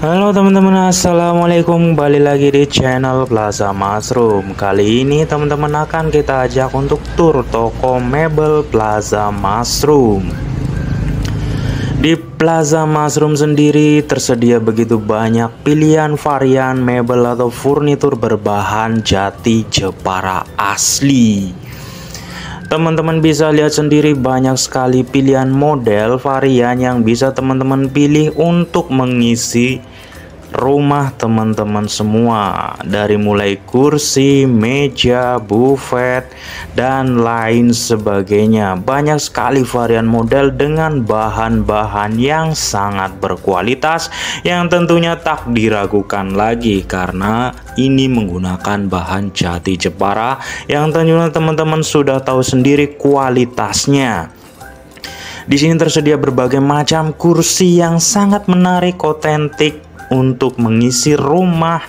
Halo teman-teman Assalamualaikum kembali lagi di channel Plaza Mushroom Kali ini teman-teman akan kita ajak untuk tur toko mebel Plaza Mushroom Di Plaza Mushroom sendiri tersedia begitu banyak pilihan varian mebel atau furnitur berbahan jati Jepara asli Teman-teman bisa lihat sendiri banyak sekali pilihan model varian yang bisa teman-teman pilih untuk mengisi rumah teman-teman semua dari mulai kursi, meja, bufet dan lain sebagainya. Banyak sekali varian model dengan bahan-bahan yang sangat berkualitas yang tentunya tak diragukan lagi karena ini menggunakan bahan jati jepara yang tentunya teman-teman sudah tahu sendiri kualitasnya. Di sini tersedia berbagai macam kursi yang sangat menarik, otentik, untuk mengisi rumah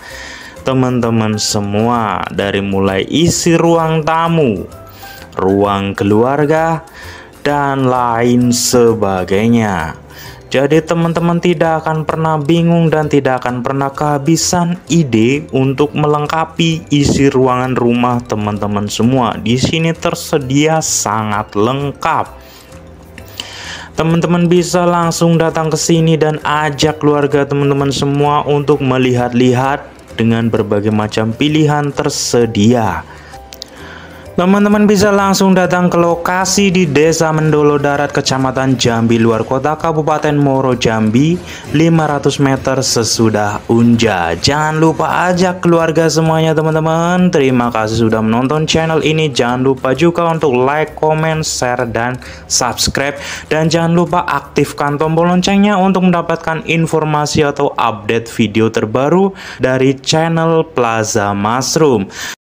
teman-teman semua dari mulai isi ruang tamu, ruang keluarga, dan lain sebagainya. Jadi teman-teman tidak akan pernah bingung dan tidak akan pernah kehabisan ide untuk melengkapi isi ruangan rumah teman-teman semua. Di sini tersedia sangat lengkap teman-teman bisa langsung datang ke sini dan ajak keluarga teman-teman semua untuk melihat-lihat dengan berbagai macam pilihan tersedia Teman-teman bisa langsung datang ke lokasi di Desa Mendolo Darat, Kecamatan Jambi Luar Kota, Kabupaten Moro Jambi, 500 meter sesudah Unja. Jangan lupa ajak keluarga semuanya teman-teman. Terima kasih sudah menonton channel ini. Jangan lupa juga untuk like, comment, share, dan subscribe. Dan jangan lupa aktifkan tombol loncengnya untuk mendapatkan informasi atau update video terbaru dari channel Plaza Mushroom.